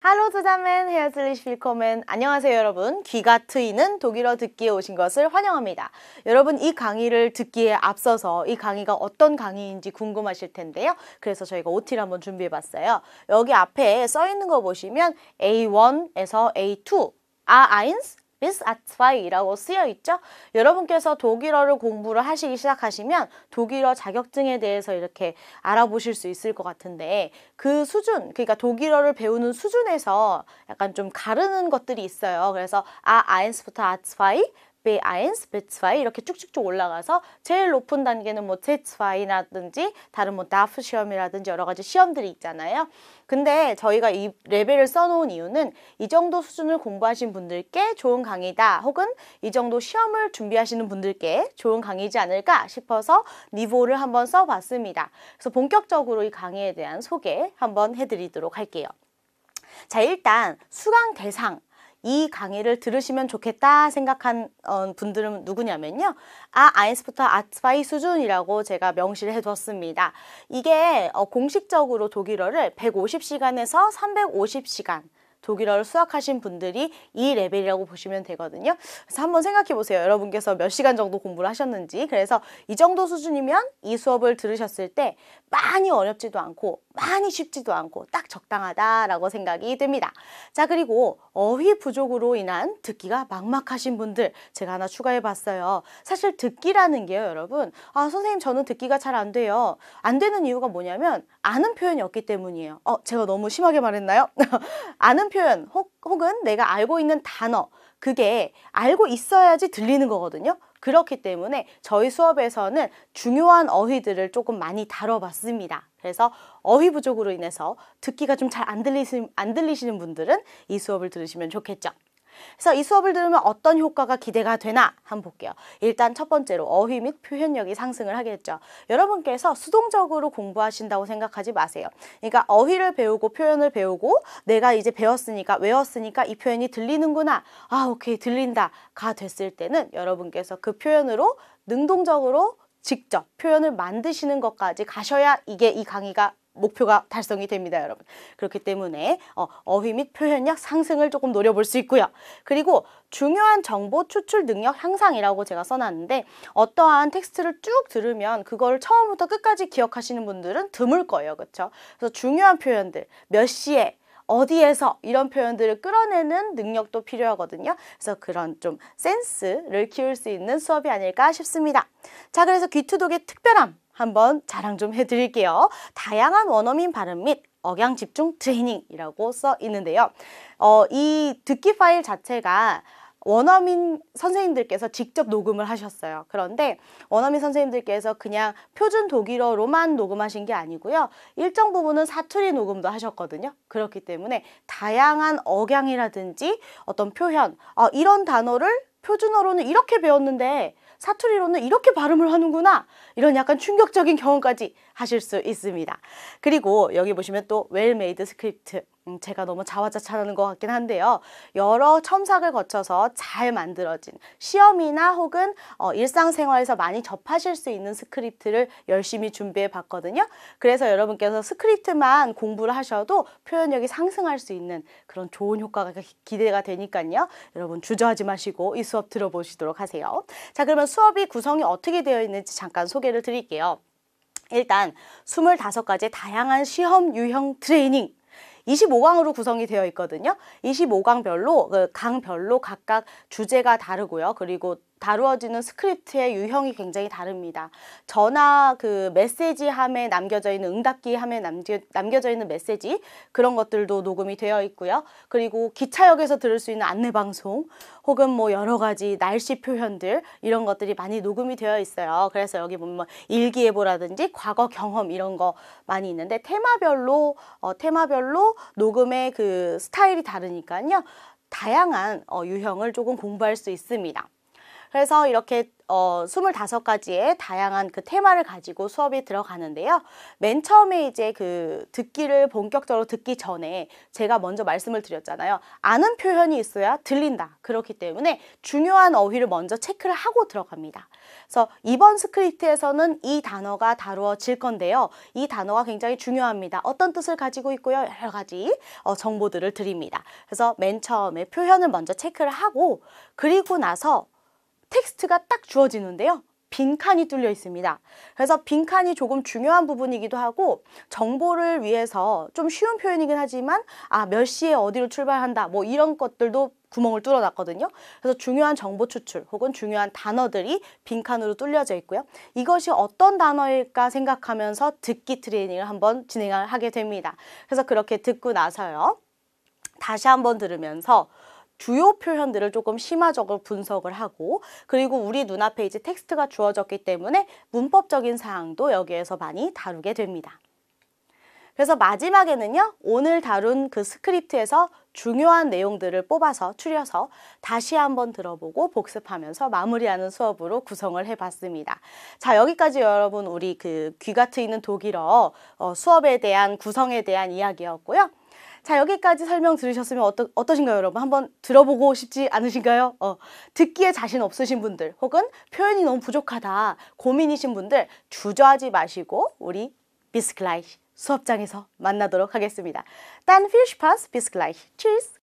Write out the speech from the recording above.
할로 zusammen, herzlich willkommen. 안녕하세요, 여러분. 귀가 트이는 독일어 듣기에 오신 것을 환영합니다. 여러분, 이 강의를 듣기에 앞서서 이 강의가 어떤 강의인지 궁금하실 텐데요. 그래서 저희가 OT를 한번 준비해 봤어요. 여기 앞에 써 있는 거 보시면 A1에서 A2, A1, bis a 이라고 쓰여 있죠. 여러분께서 독일어를 공부를 하시기 시작하시면 독일어 자격증에 대해서 이렇게 알아보실 수 있을 것 같은데 그 수준, 그러니까 독일어를 배우는 수준에서 약간 좀 가르는 것들이 있어요. 그래서 아, 아인스부터 아2 B, 1, B, 2 이렇게 쭉쭉쭉 올라가서 제일 높은 단계는 뭐 T2이라든지 다른 뭐 DAF 시험이라든지 여러 가지 시험들이 있잖아요. 근데 저희가 이 레벨을 써놓은 이유는 이 정도 수준을 공부하신 분들께 좋은 강의다 혹은 이 정도 시험을 준비하시는 분들께 좋은 강의지 않을까 싶어서 니보를 한번 써봤습니다. 그래서 본격적으로 이 강의에 대한 소개 한번 해드리도록 할게요. 자 일단 수강 대상 이 강의를 들으시면 좋겠다 생각한 어, 분들은 누구냐면요. 아아인스포터 아트바이 수준이라고 제가 명시를 해뒀습니다. 이게 어, 공식적으로 독일어를 150시간에서 350시간 독일어를 수학하신 분들이 이 레벨이라고 보시면 되거든요. 그래서 한번 생각해 보세요. 여러분께서 몇 시간 정도 공부를 하셨는지. 그래서 이 정도 수준이면 이 수업을 들으셨을 때 많이 어렵지도 않고 많이 쉽지도 않고 딱 적당하다라고 생각이 듭니다. 자, 그리고 어휘 부족으로 인한 듣기가 막막하신 분들 제가 하나 추가해 봤어요. 사실 듣기라는 게요, 여러분. 아, 선생님 저는 듣기가 잘 안 돼요. 안 되는 이유가 뭐냐면 아는 표현이 없기 때문이에요. 어, 제가 너무 심하게 말했나요? 아는 쓰는 표현 혹, 혹은 내가 알고 있는 단어 그게 알고 있어야지 들리는 거거든요. 그렇기 때문에 저희 수업에서는 중요한 어휘들을 조금 많이 다뤄봤습니다. 그래서 어휘 부족으로 인해서 듣기가 좀 잘 안 들리시, 안 들리시는 분들은 이 수업을 들으시면 좋겠죠. 그래서 이 수업을 들으면 어떤 효과가 기대가 되나 한번 볼게요. 일단 첫 번째로 어휘 및 표현력이 상승을 하겠죠. 여러분께서 수동적으로 공부하신다고 생각하지 마세요. 그러니까 어휘를 배우고 표현을 배우고 내가 이제 배웠으니까 외웠으니까 이 표현이 들리는구나. 아 오케이 들린다가 됐을 때는 여러분께서 그 표현으로 능동적으로 직접 표현을 만드시는 것까지 가셔야 이게 이 강의가 목표가 달성이 됩니다, 여러분. 그렇기 때문에 어, 어휘 및 표현력 상승을 조금 노려볼 수 있고요. 그리고 중요한 정보 추출 능력 향상이라고 제가 써놨는데 어떠한 텍스트를 쭉 들으면 그걸 처음부터 끝까지 기억하시는 분들은 드물 거예요, 그렇죠? 그래서 중요한 표현들, 몇 시에 어디에서 이런 표현들을 끌어내는 능력도 필요하거든요. 그래서 그런 좀 센스를 키울 수 있는 수업이 아닐까 싶습니다. 자, 그래서 귀투독의 특별함 한번 자랑 좀 해드릴게요. 다양한 원어민 발음 및 억양 집중 트레이닝이라고 써 있는데요. 어, 이 듣기 파일 자체가 원어민 선생님들께서 직접 녹음을 하셨어요. 그런데 원어민 선생님들께서 그냥 표준 독일어로만 녹음하신 게 아니고요. 일정 부분은 사투리 녹음도 하셨거든요. 그렇기 때문에 다양한 억양이라든지 어떤 표현, 어, 이런 단어를 표준어로는 이렇게 배웠는데 사투리로는 이렇게 발음을 하는구나 이런 약간 충격적인 경험까지 하실 수 있습니다. 그리고 여기 보시면 또 웰메이드 스크립트 음, 제가 너무 자화자찬하는 것 같긴 한데요. 여러 첨삭을 거쳐서 잘 만들어진 시험이나 혹은 어, 일상생활에서 많이 접하실 수 있는 스크립트를 열심히 준비해 봤거든요. 그래서 여러분께서 스크립트만 공부를 하셔도 표현력이 상승할 수 있는 그런 좋은 효과가 기대가 되니까요. 여러분 주저하지 마시고 이 수업 들어보시도록 하세요. 자 그러면 수업이 구성이 어떻게 되어 있는지 잠깐 소개를 드릴게요. 일단 2 5 가지 다양한 시험 유형 트레이닝 25강으로 구성이 되어 있거든요. 25강별로 그 강별로 각각 주제가 다르고요. 그리고 다루어지는 스크립트의 유형이 굉장히 다릅니다. 전화 그 메시지 함에 남겨져 있는 응답기 함에 남겨, 남겨져 있는 메시지 그런 것들도 녹음이 되어 있고요. 그리고 기차역에서 들을 수 있는 안내 방송 혹은 뭐 여러 가지 날씨 표현들 이런 것들이 많이 녹음이 되어 있어요. 그래서 여기 보면 뭐 일기예보라든지 과거 경험 이런 거 많이 있는데 테마별로 어, 테마별로 녹음의 그 스타일이 다르니까요. 다양한 어, 유형을 조금 공부할 수 있습니다. 그래서 이렇게 어, 25가지의 다양한 그 테마를 가지고 수업이 들어가는데요. 맨 처음에 이제 그 듣기를 본격적으로 듣기 전에 제가 먼저 말씀을 드렸잖아요. 아는 표현이 있어야 들린다. 그렇기 때문에 중요한 어휘를 먼저 체크를 하고 들어갑니다. 그래서 이번 스크립트에서는 이 단어가 다루어질 건데요. 이 단어가 굉장히 중요합니다. 어떤 뜻을 가지고 있고요. 여러 가지 어, 정보들을 드립니다. 그래서 맨 처음에 표현을 먼저 체크를 하고 그리고 나서 텍스트가 딱 주어지는데요. 빈칸이 뚫려 있습니다. 그래서 빈칸이 조금 중요한 부분이기도 하고 정보를 위해서 좀 쉬운 표현이긴 하지만 아몇 시에 어디로 출발한다 뭐 이런 것들도 구멍을 뚫어놨거든요. 그래서 중요한 정보 추출 혹은 중요한 단어들이 빈칸으로 뚫려져 있고요. 이것이 어떤 단어일까 생각하면서 듣기 트레이닝을 한번 진행을 하게 됩니다. 그래서 그렇게 듣고 나서요. 다시 한번 들으면서 주요 표현들을 조금 심화적으로 분석을 하고 그리고 우리 눈앞에 이제 텍스트가 주어졌기 때문에 문법적인 사항도 여기에서 많이 다루게 됩니다. 그래서 마지막에는요. 오늘 다룬 그 스크립트에서 중요한 내용들을 뽑아서 추려서 다시 한번 들어보고 복습하면서 마무리하는 수업으로 구성을 해봤습니다. 자 여기까지 여러분 우리 그 귀가 트이는 독일어 어, 수업에 대한 구성에 대한 이야기였고요. 자, 여기까지 설명 들으셨으면 어떠, 어떠신가요, 여러분? 한번 들어보고 싶지 않으신가요? 어, 듣기에 자신 없으신 분들, 혹은 표현이 너무 부족하다, 고민이신 분들, 주저하지 마시고, 우리 비스클라이 수업장에서 만나도록 하겠습니다. 딴 a n 파스 비스클라이 a ß b